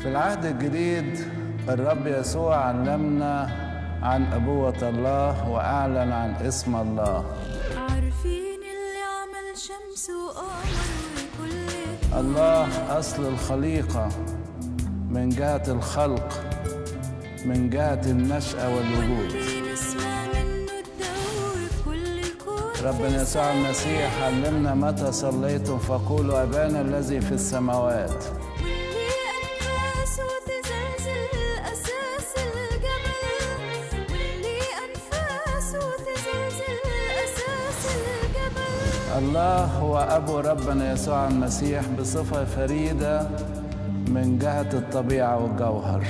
في العهد الجديد الرب يسوع علمنا عن أبوة الله وأعلن عن اسم الله عارفين اللي عمل شمس وقمر وكل الله أصل الخليقة من جهة الخلق من جهة النشأة والوجود ربنا يسوع المسيح علمنا متى صليتم فقولوا أبانا الذي في السماوات الله هو أبو ربنا يسوع المسيح بصفة فريدة من جهة الطبيعة والجوهر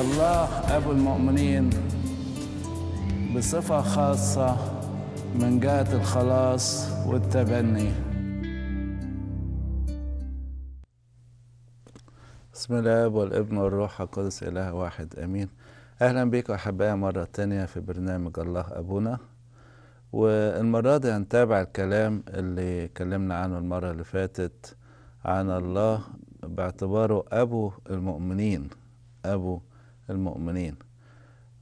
الله أبو المؤمنين بصفة خاصة من جهة الخلاص والتبني باسم الاب والابن والروح القدس اله واحد امين اهلا بيكم احبائي مره تانية في برنامج الله ابونا والمره دي هنتابع الكلام اللي اتكلمنا عنه المره اللي فاتت عن الله باعتباره ابو المؤمنين ابو المؤمنين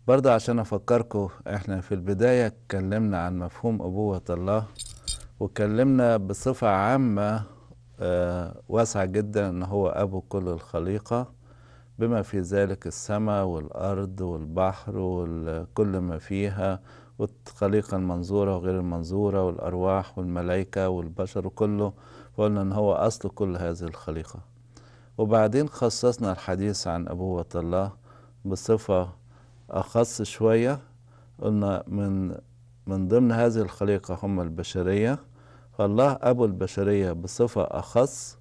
برضه عشان افكركم احنا في البدايه اتكلمنا عن مفهوم ابوه الله واتكلمنا بصفه عامه آه، واسع جدا ان هو ابو كل الخليقه بما في ذلك السماء والارض والبحر وكل ما فيها والخليقه المنظوره وغير المنظوره والارواح والملائكه والبشر وكله فقلنا ان هو اصل كل هذه الخليقه وبعدين خصصنا الحديث عن ابوه الله بصفه اخص شويه قلنا من من ضمن هذه الخليقه هم البشريه فالله أبو البشرية بصفة أخص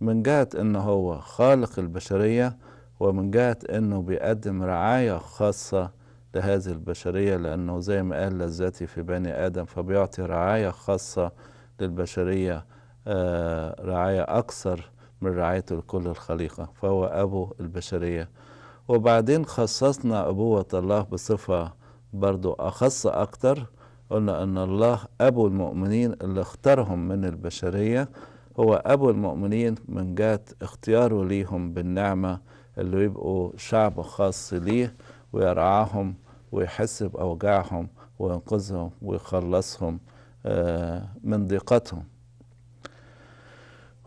من جهة أنه هو خالق البشرية ومن جهة أنه بيقدم رعاية خاصة لهذه البشرية لأنه زي ما قال لذاتي في بني آدم فبيعطي رعاية خاصة للبشرية آه، رعاية أكثر من رعايته لكل الخليقة فهو أبو البشرية وبعدين خصصنا أبوة الله بصفة برضو أخص أكتر قلنا أن الله أبو المؤمنين اللي اختارهم من البشرية هو أبو المؤمنين من جهة اختياره ليهم بالنعمة اللي يبقوا شعب خاص ليه ويرعاهم ويحس بأوجاعهم وينقذهم ويخلصهم آه، من ضيقتهم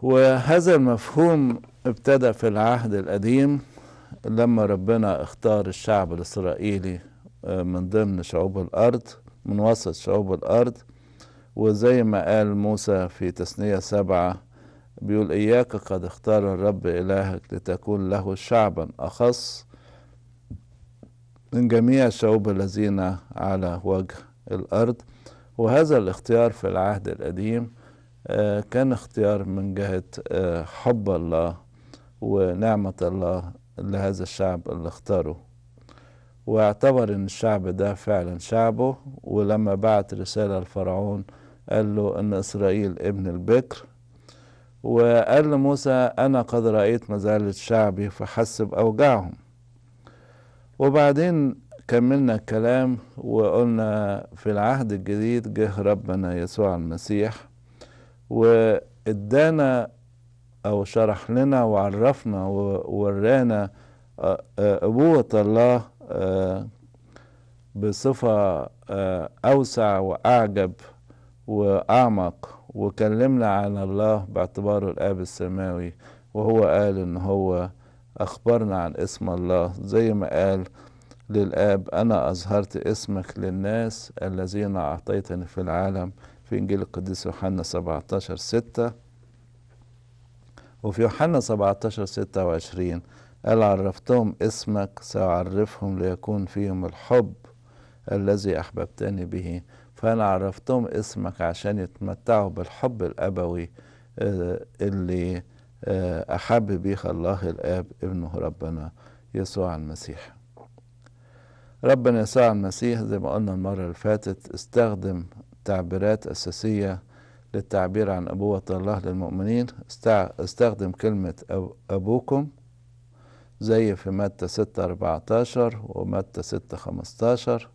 وهذا المفهوم ابتدى في العهد القديم لما ربنا اختار الشعب الإسرائيلي آه، من ضمن شعوب الأرض من وسط شعوب الأرض وزي ما قال موسى في تثنية سبعة بيقول إياك قد اختار الرب إلهك لتكون له شعبا أخص من جميع الشعوب الذين على وجه الأرض وهذا الاختيار في العهد القديم آه، كان اختيار من جهة آه، حب الله ونعمة الله لهذا الشعب اللي اختاره واعتبر ان الشعب ده فعلا شعبه ولما بعت رسالة لفرعون قال له ان اسرائيل ابن البكر وقال لموسى انا قد رأيت مزالة شعبي فحسب اوجاعهم وبعدين كملنا الكلام وقلنا في العهد الجديد جه ربنا يسوع المسيح وادانا او شرح لنا وعرفنا وورانا أبوة الله آه، بصفة آه، أوسع وأعجب وأعمق وكلمنا عن الله باعتباره الآب السماوي وهو قال إن هو أخبرنا عن اسم الله زي ما قال للآب أنا أظهرت اسمك للناس الذين أعطيتني في العالم في إنجيل القديس يوحنا 17 6 وفي يوحنا 17 26 قال عرفتهم اسمك سأعرفهم ليكون فيهم الحب الذي أحببتني به فأنا عرفتهم اسمك عشان يتمتعوا بالحب الأبوي آه، اللي آه، أحب بيه الله الآب ابنه ربنا يسوع المسيح ربنا يسوع المسيح زي ما قلنا المرة اللي فاتت استخدم تعبيرات أساسية للتعبير عن أبوة الله للمؤمنين استخدم كلمة أبوكم زي في متى ستة أربعتاشر ومتى ستة خمستاشر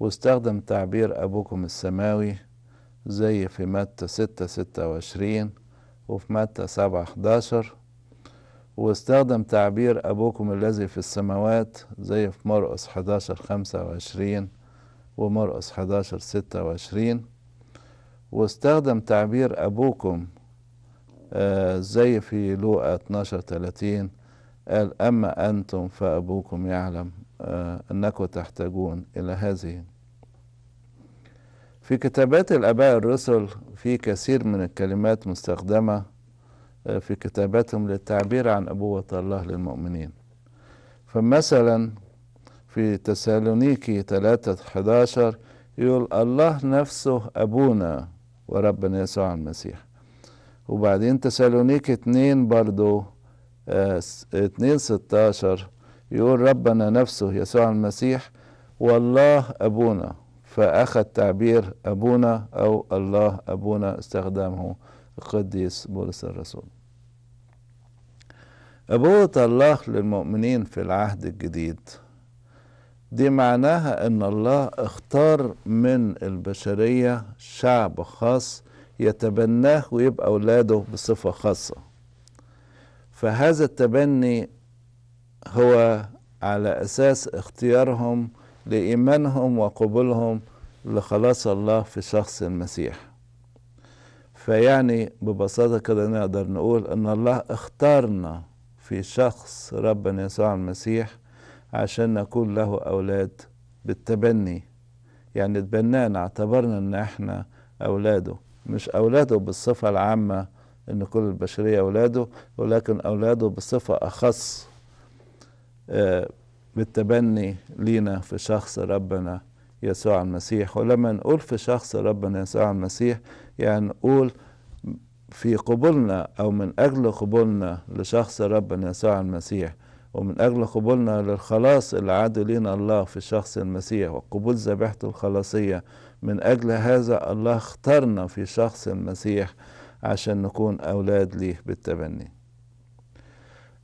واستخدم تعبير أبوكم السماوي زي في متى ستة ستة وعشرين وفي متى سبعة حداشر واستخدم تعبير أبوكم الذي في السماوات زي في مرقص حداشر خمسة وعشرين ومرقص حداشر ستة وعشرين واستخدم تعبير أبوكم آه، زي في لوقا اتناشر تلاتين قال أما أنتم فأبوكم يعلم آه, أنكم تحتاجون إلى هذه في كتابات الآباء الرسل في كثير من الكلمات مستخدمة آه, في كتاباتهم للتعبير عن أبوة الله للمؤمنين فمثلا في تسالونيكي 3 11 يقول الله نفسه أبونا وربنا يسوع المسيح وبعدين تسالونيكي 2 برضه 2 آه، 16 يقول ربنا نفسه يسوع المسيح والله أبونا فأخذ تعبير أبونا أو الله أبونا استخدمه القديس بولس الرسول أبوة الله للمؤمنين في العهد الجديد دي معناها أن الله اختار من البشرية شعب خاص يتبناه ويبقى أولاده بصفة خاصة فهذا التبني هو على أساس اختيارهم لإيمانهم وقبولهم لخلاص الله في شخص المسيح فيعني ببساطة كده نقدر نقول أن الله اختارنا في شخص ربنا يسوع المسيح عشان نكون له أولاد بالتبني يعني تبنانا اعتبرنا أن احنا أولاده مش أولاده بالصفة العامة أن كل البشرية أولاده ولكن أولاده بصفة أخص آه، بالتبني لينا في شخص ربنا يسوع المسيح ولما نقول في شخص ربنا يسوع المسيح يعني نقول في قبولنا أو من أجل قبولنا لشخص ربنا يسوع المسيح ومن أجل قبولنا للخلاص اللي عاد لينا الله في شخص المسيح وقبول ذبيحته الخلاصية من أجل هذا الله اختارنا في شخص المسيح عشان نكون أولاد ليه بالتبني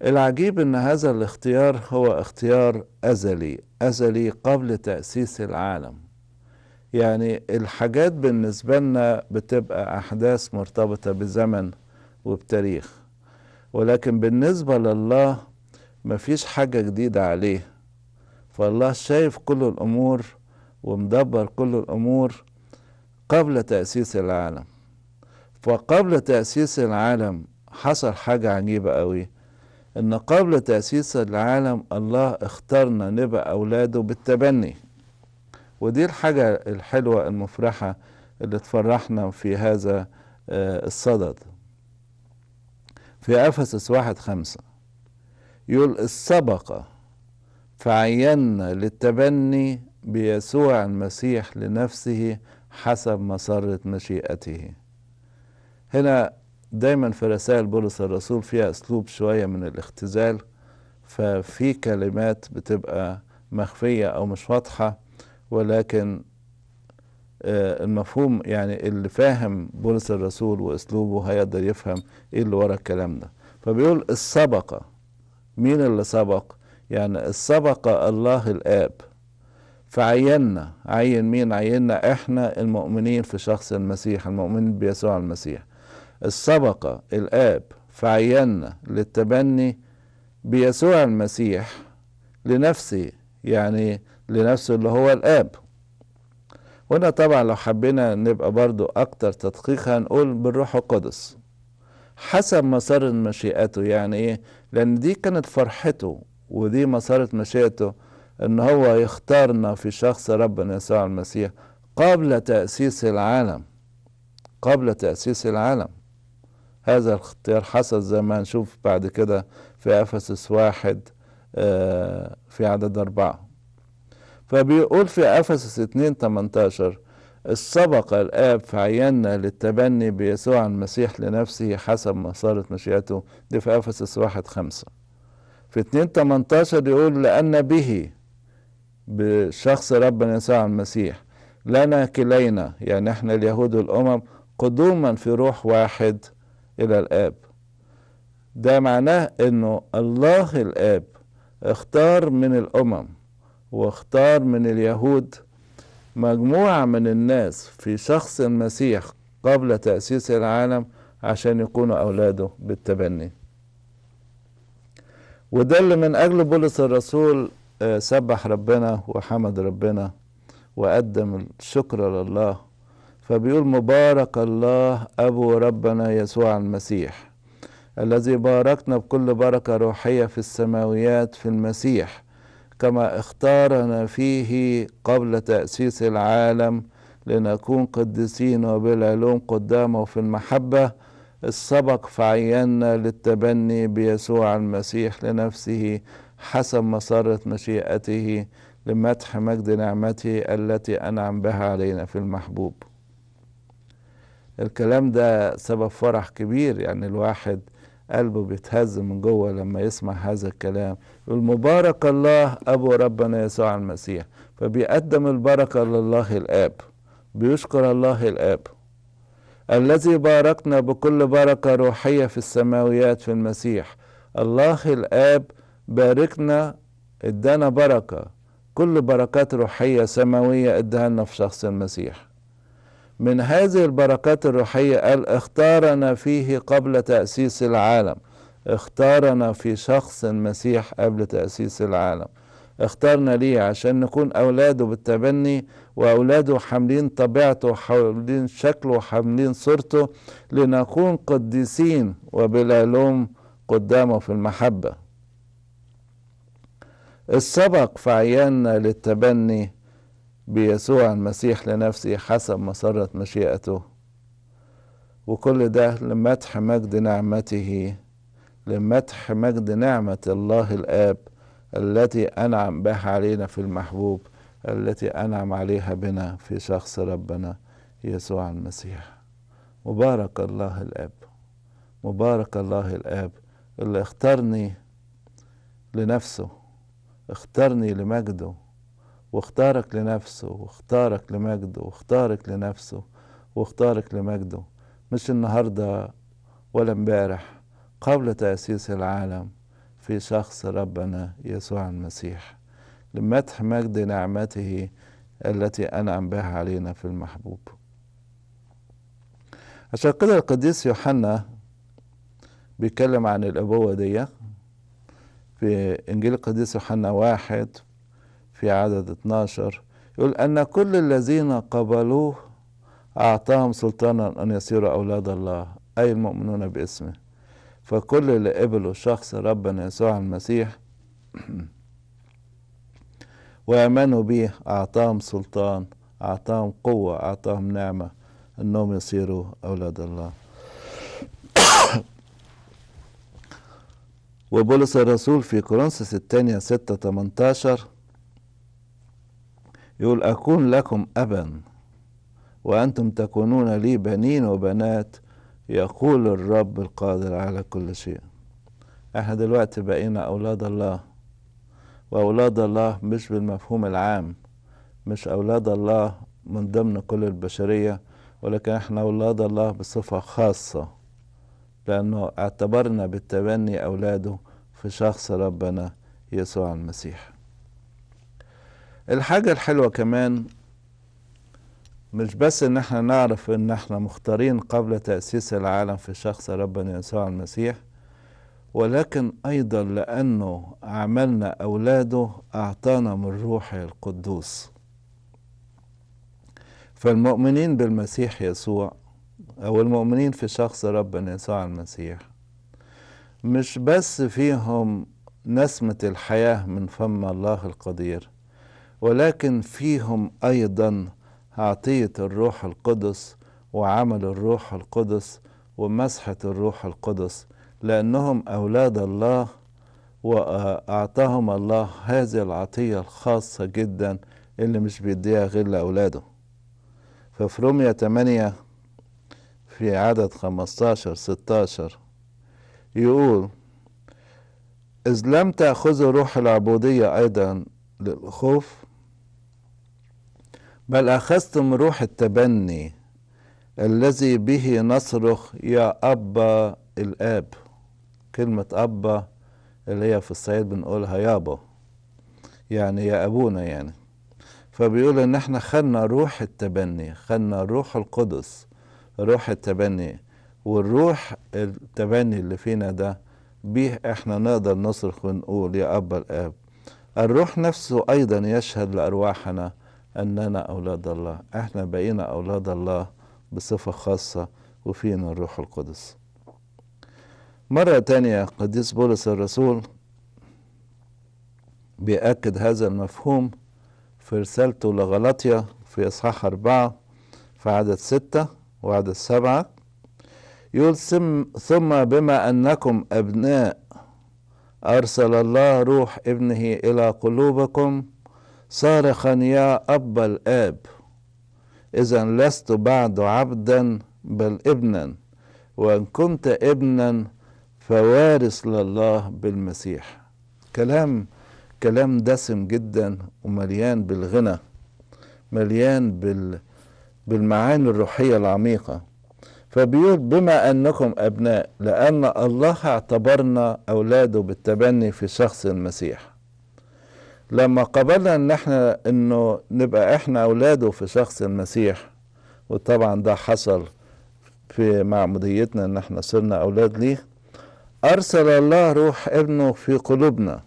العجيب ان هذا الاختيار هو اختيار ازلي ازلي قبل تاسيس العالم يعني الحاجات بالنسبه لنا بتبقى احداث مرتبطه بزمن وبتاريخ ولكن بالنسبه لله مفيش حاجه جديده عليه فالله شايف كل الامور ومدبر كل الامور قبل تاسيس العالم فقبل تأسيس العالم حصل حاجة عجيبة قوي إن قبل تأسيس العالم الله اختارنا نبقى أولاده بالتبني ودي الحاجة الحلوة المفرحة اللي تفرحنا في هذا آه، الصدد في أفسس واحد خمسة يقول السبقة فعينا للتبني بيسوع المسيح لنفسه حسب مسرة مشيئته هنا دايما في رسائل بولس الرسول فيها اسلوب شويه من الاختزال ففي كلمات بتبقى مخفيه او مش واضحه ولكن آه، المفهوم يعني اللي فاهم بولس الرسول واسلوبه هيقدر يفهم ايه اللي ورا الكلام ده فبيقول السبقه مين اللي سبق يعني السبق الله الاب فعيننا عين مين عيننا احنا المؤمنين في شخص المسيح المؤمنين بيسوع المسيح السبق الآب فعينا للتبني بيسوع المسيح لنفسه يعني لنفسه اللي هو الآب وهنا طبعا لو حبينا نبقى برضو أكتر تدقيق هنقول بالروح القدس حسب مسار مشيئته يعني إيه لأن دي كانت فرحته ودي مسارة مشيئته إن هو يختارنا في شخص ربنا يسوع المسيح قبل تأسيس العالم قبل تأسيس العالم هذا الاختيار حصل زي ما هنشوف بعد كده في أفسس واحد آه، في عدد أربعة فبيقول في أفسس اتنين تمنتاشر السبق الآب فعينا للتبني بيسوع المسيح لنفسه حسب مسارة مشيئته دي في أفسس واحد خمسة في اتنين تمنتاشر يقول لأن به بشخص ربنا يسوع المسيح لنا كلينا يعني احنا اليهود والأمم قدوما في روح واحد إلى الآب ده معناه إنه الله الآب اختار من الأمم واختار من اليهود مجموعة من الناس في شخص المسيح قبل تأسيس العالم عشان يكونوا أولاده بالتبني وده اللي من أجل بولس الرسول آه، سبح ربنا وحمد ربنا وقدم الشكر لله فبيقول مبارك الله أبو ربنا يسوع المسيح الذي باركنا بكل بركة روحية في السماويات في المسيح كما اختارنا فيه قبل تأسيس العالم لنكون قديسين وبالعلوم قدامه في المحبة السبق فعينا للتبني بيسوع المسيح لنفسه حسب مسرة مشيئته لمدح مجد نعمته التي أنعم بها علينا في المحبوب الكلام ده سبب فرح كبير يعني الواحد قلبه بيتهز من جوه لما يسمع هذا الكلام يقول مبارك الله أبو ربنا يسوع المسيح فبيقدم البركة لله الآب بيشكر الله الآب الذي باركنا بكل بركة روحية في السماويات في المسيح الله الآب باركنا ادانا بركة كل بركات روحية سماوية اداها لنا في شخص المسيح من هذه البركات الروحية قال اختارنا فيه قبل تأسيس العالم اختارنا في شخص المسيح قبل تأسيس العالم اختارنا ليه عشان نكون أولاده بالتبني وأولاده حاملين طبيعته حاملين شكله حاملين صورته لنكون قديسين وبلا لوم قدامه في المحبة السبق في عيالنا للتبني بيسوع المسيح لنفسي حسب مسرة مشيئته وكل ده لمدح مجد نعمته لمدح مجد نعمة الله الآب التي أنعم بها علينا في المحبوب التي أنعم عليها بنا في شخص ربنا يسوع المسيح مبارك الله الآب مبارك الله الآب اللي اختارني لنفسه اختارني لمجده واختارك لنفسه واختارك لمجده واختارك لنفسه واختارك لمجده مش النهاردة ولا امبارح قبل تأسيس العالم في شخص ربنا يسوع المسيح لمدح مجد نعمته التي أنعم بها علينا في المحبوب عشان كده القديس يوحنا بيتكلم عن الأبوة دي في إنجيل القديس يوحنا واحد في عدد 12 يقول أن كل الذين قبلوه أعطاهم سلطانا أن يصيروا أولاد الله أي المؤمنون باسمه فكل اللي قبلوا شخص ربنا يسوع المسيح وآمنوا به أعطاهم سلطان أعطاهم قوة أعطاهم نعمة أنهم يصيروا أولاد الله وبولس الرسول في كورنثوس الثانية ستة 18 يقول أكون لكم أبا وأنتم تكونون لي بنين وبنات يقول الرب القادر على كل شيء احنا دلوقتي بقينا أولاد الله وأولاد الله مش بالمفهوم العام مش أولاد الله من ضمن كل البشرية ولكن احنا أولاد الله بصفة خاصة لأنه اعتبرنا بالتبني أولاده في شخص ربنا يسوع المسيح الحاجة الحلوة كمان مش بس ان احنا نعرف ان احنا مختارين قبل تأسيس العالم في شخص ربنا يسوع المسيح ولكن ايضا لانه عملنا اولاده اعطانا من روحه القدوس فالمؤمنين بالمسيح يسوع او المؤمنين في شخص ربنا يسوع المسيح مش بس فيهم نسمة الحياة من فم الله القدير ولكن فيهم ايضا عطيه الروح القدس وعمل الروح القدس ومسحه الروح القدس لانهم اولاد الله واعطاهم الله هذه العطيه الخاصه جدا اللي مش بيديها غير لاولاده ففي رومية 8 في عدد 15 16 يقول إذ لم تأخذوا روح العبودية أيضا للخوف بل أخذتم روح التبني الذي به نصرخ يا أبا الآب كلمة أبا اللي هي في الصعيد بنقولها يابا يعني يا أبونا يعني فبيقول إن احنا خدنا روح التبني خدنا الروح القدس روح التبني والروح التبني اللي فينا ده بيه احنا نقدر نصرخ ونقول يا أبا الآب الروح نفسه أيضا يشهد لأرواحنا أننا أولاد الله إحنا بقينا أولاد الله بصفة خاصة وفينا الروح القدس مرة تانية قديس بولس الرسول بيأكد هذا المفهوم في رسالته لغلاطيا في إصحاح أربعة في عدد ستة وعدد سبعة يقول ثم بما أنكم أبناء أرسل الله روح ابنه إلى قلوبكم صارخا يا أب الآب إذا لست بعد عبدا بل ابنا وإن كنت ابنا فوارث لله بالمسيح كلام كلام دسم جدا ومليان بالغنى مليان بال بالمعاني الروحية العميقة فبيقول بما أنكم أبناء لأن الله اعتبرنا أولاده بالتبني في شخص المسيح لما قبلنا ان احنا انه نبقى احنا اولاده في شخص المسيح وطبعا ده حصل في معموديتنا ان احنا صرنا اولاد ليه ارسل الله روح ابنه في قلوبنا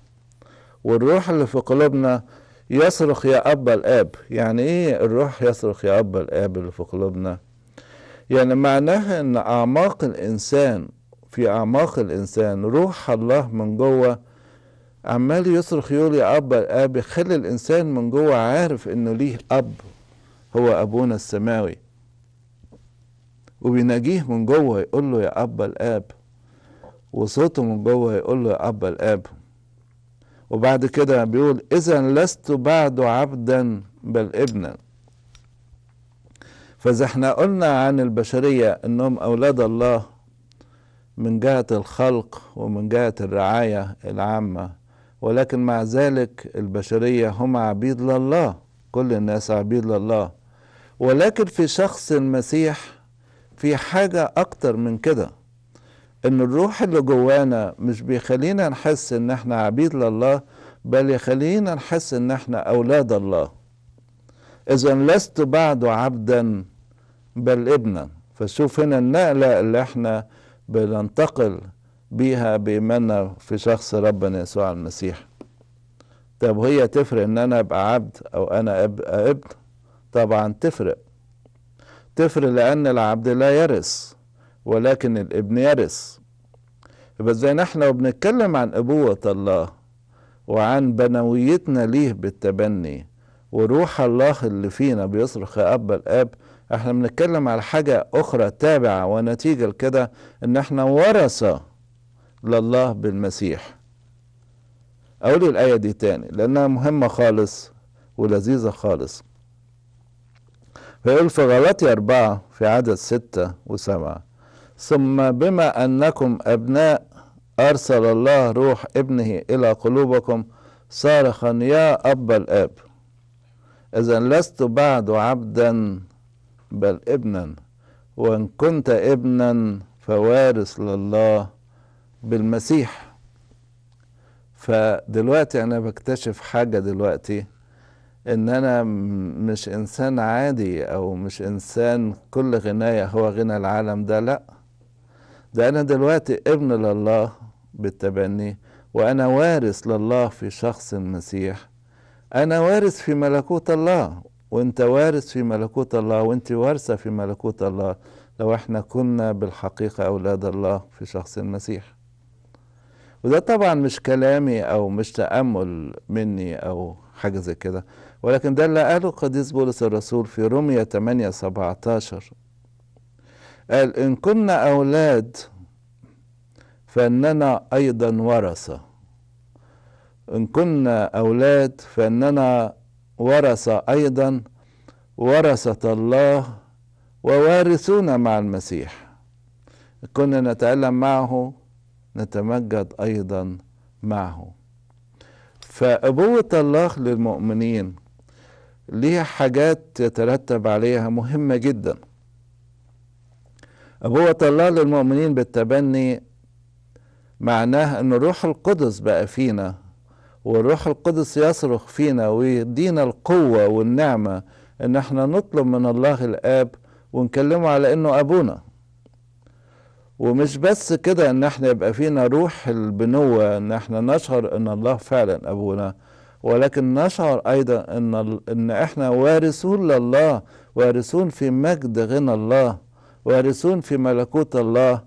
والروح اللي في قلوبنا يصرخ يا ابا الاب يعني ايه الروح يصرخ يا ابا الاب اللي في قلوبنا يعني معناها ان اعماق الانسان في اعماق الانسان روح الله من جوه عمال يصرخ يقول يا اب يا اب خلي الانسان من جوه عارف انه ليه اب هو ابونا السماوي وبيناجيه من جوه يقول له يا ابا الاب وصوته من جوه يقول له يا ابا الاب وبعد كده بيقول اذا لست بعد عبدا بل ابنا فاذا احنا قلنا عن البشريه انهم اولاد الله من جهه الخلق ومن جهه الرعايه العامه ولكن مع ذلك البشرية هم عبيد لله كل الناس عبيد لله ولكن في شخص المسيح في حاجة أكتر من كده إن الروح اللي جوانا مش بيخلينا نحس إن إحنا عبيد لله بل يخلينا نحس إن إحنا أولاد الله إذا لست بعد عبدا بل ابنا فشوف هنا النقلة اللي إحنا بننتقل بيها بإيماننا في شخص ربنا يسوع المسيح طب وهي تفرق ان انا ابقى عبد او انا ابقى ابن طبعا تفرق تفرق لان العبد لا يرث ولكن الابن يرث يبقى زي نحن لو بنتكلم عن ابوة الله وعن بنويتنا ليه بالتبني وروح الله اللي فينا بيصرخ يا اب الاب احنا بنتكلم على حاجة اخرى تابعة ونتيجة لكده ان احنا ورثة لله بالمسيح أقول الآية دي تاني لأنها مهمة خالص ولذيذة خالص فيقول في غلطي أربعة في عدد ستة وسبعة ثم بما أنكم أبناء أرسل الله روح ابنه إلى قلوبكم صارخا يا أب الآب إذا لست بعد عبدا بل ابنا وإن كنت ابنا فوارث لله بالمسيح فدلوقتي انا بكتشف حاجه دلوقتي ان انا مش انسان عادي او مش انسان كل غنايه هو غنى العالم ده لا ده انا دلوقتي ابن لله بالتبني وانا وارث لله في شخص المسيح انا وارث في ملكوت الله وانت وارث في ملكوت الله وانت وارثه في ملكوت الله لو احنا كنا بالحقيقه اولاد الله في شخص المسيح وده طبعا مش كلامي او مش تامل مني او حاجه زي كده ولكن ده اللي قاله قديس بولس الرسول في رومية 8 17 قال إن كنا أولاد فإننا أيضا ورثة إن كنا أولاد فإننا ورثة أيضا ورثة الله ووارثون مع المسيح كنا نتألم معه نتمجد ايضا معه فابوه الله للمؤمنين ليها حاجات يترتب عليها مهمه جدا أبوة الله للمؤمنين بالتبني معناه أن الروح القدس بقى فينا والروح القدس يصرخ فينا ويدينا القوة والنعمة أن احنا نطلب من الله الآب ونكلمه على أنه أبونا ومش بس كده ان احنا يبقى فينا روح البنوة ان احنا نشعر ان الله فعلا ابونا ولكن نشعر ايضا ان ان احنا وارثون لله وارثون في مجد غنى الله وارثون في ملكوت الله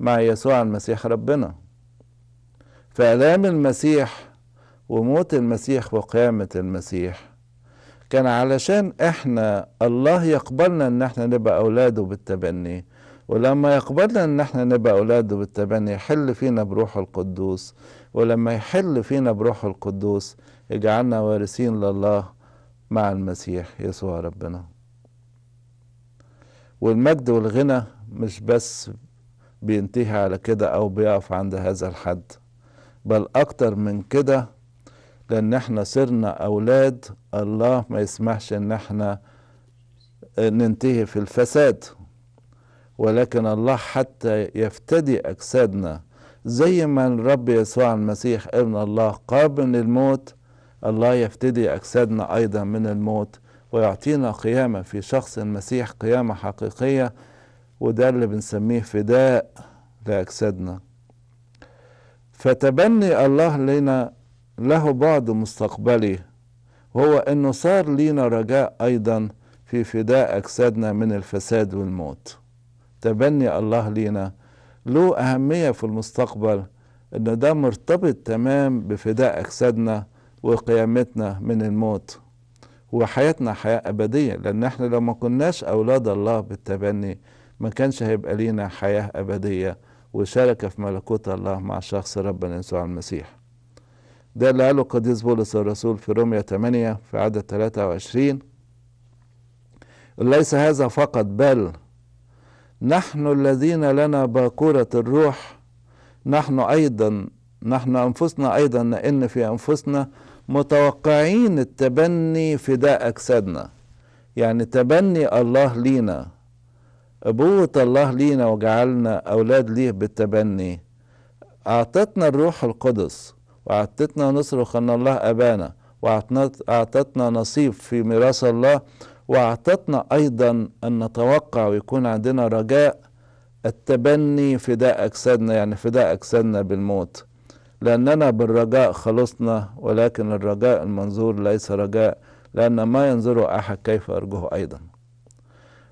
مع يسوع المسيح ربنا فآلام المسيح وموت المسيح وقيامة المسيح كان علشان احنا الله يقبلنا ان احنا نبقى اولاده بالتبني ولما يقبلنا ان احنا نبقى اولاده بالتبني يحل فينا بروح القدوس ولما يحل فينا بروح القدوس يجعلنا وارثين لله مع المسيح يسوع ربنا والمجد والغنى مش بس بينتهي على كده او بيقف عند هذا الحد بل اكتر من كده لان احنا صرنا اولاد الله ما يسمحش ان احنا ننتهي في الفساد ولكن الله حتى يفتدي أجسادنا زي ما الرب يسوع المسيح ابن الله قابل من الموت الله يفتدي أجسادنا أيضا من الموت ويعطينا قيامة في شخص المسيح قيامة حقيقية وده اللي بنسميه فداء لأجسادنا فتبني الله لنا له بعد مستقبلي وهو أنه صار لينا رجاء أيضا في فداء أجسادنا من الفساد والموت تبني الله لينا له أهمية في المستقبل إن ده مرتبط تمام بفداء أجسادنا وقيامتنا من الموت وحياتنا حياة أبدية لأن احنا لو ما كناش أولاد الله بالتبني ما كانش هيبقى لينا حياة أبدية وشاركة في ملكوت الله مع شخص ربنا يسوع المسيح ده اللي قاله قديس بولس الرسول في رومية 8 في عدد 23 ليس هذا فقط بل نحن الذين لنا باكورة الروح نحن أيضا نحن أنفسنا أيضا نئن في أنفسنا متوقعين التبني فداء أجسادنا يعني تبني الله لينا أبوة الله لينا وجعلنا أولاد ليه بالتبني أعطتنا الروح القدس وأعطتنا نصر أن الله أبانا وأعطتنا نصيب في ميراث الله واعطتنا ايضا ان نتوقع ويكون عندنا رجاء التبني فداء اجسادنا يعني فداء اجسادنا بالموت لاننا بالرجاء خلصنا ولكن الرجاء المنظور ليس رجاء لان ما ينظره احد كيف ارجوه ايضا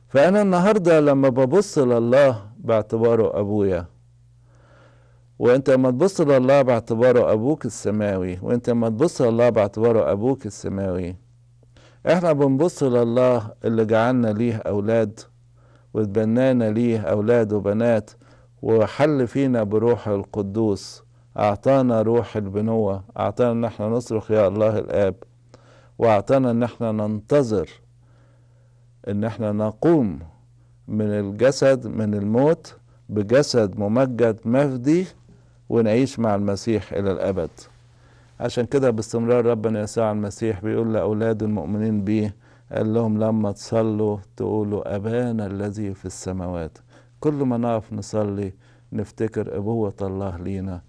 فانا النهارده لما ببص لله باعتباره ابويا وانت لما تبص لله باعتباره ابوك السماوي وانت لما تبص لله باعتباره ابوك السماوي احنا بنبص لله اللي جعلنا ليه اولاد واتبنانا ليه اولاد وبنات وحل فينا بروح القدوس اعطانا روح البنوة اعطانا ان احنا نصرخ يا الله الاب واعطانا ان احنا ننتظر ان احنا نقوم من الجسد من الموت بجسد ممجد مفدي ونعيش مع المسيح الى الابد عشان كده باستمرار ربنا يسوع المسيح بيقول لأولاده المؤمنين بيه قال لهم لما تصلوا تقولوا أبانا الذي في السماوات كل ما نقف نصلي نفتكر أبوة الله لينا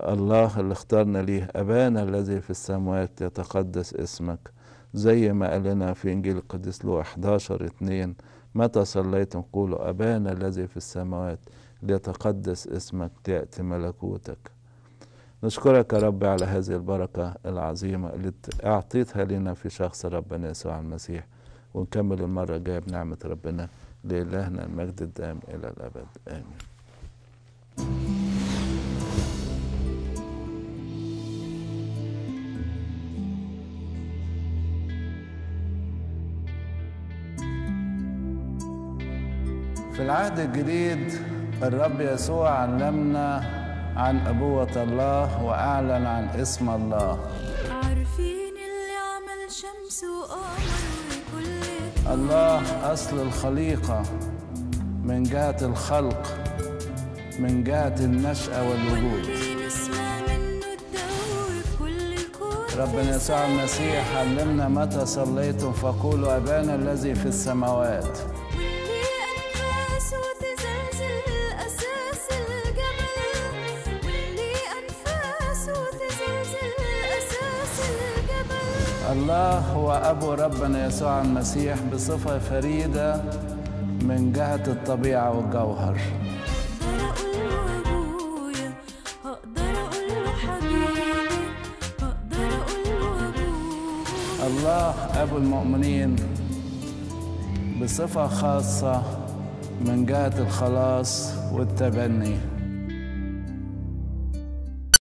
الله اللي اختارنا ليه أبانا الذي في السماوات يتقدس اسمك زي ما قال لنا في إنجيل القديس لو 11 2 متى صليتم قولوا أبانا الذي في السماوات ليتقدس اسمك تأتي ملكوتك نشكرك يا رب على هذه البركة العظيمة اللي أعطيتها لنا في شخص ربنا يسوع المسيح ونكمل المرة الجاية بنعمة ربنا لإلهنا المجد الدائم إلى الأبد آمين في العهد الجديد الرب يسوع علمنا عن أبوة الله وأعلن عن اسم الله عارفين اللي عمل شمس وقمر وكل الله أصل الخليقة من جهة الخلق من جهة النشأة والوجود ربنا يسوع المسيح علمنا متى صليتم فقولوا أبانا الذي في السماوات الله هو أبو ربنا يسوع المسيح بصفة فريدة من جهة الطبيعة والجوهر الله أبو المؤمنين بصفة خاصة من جهة الخلاص والتبني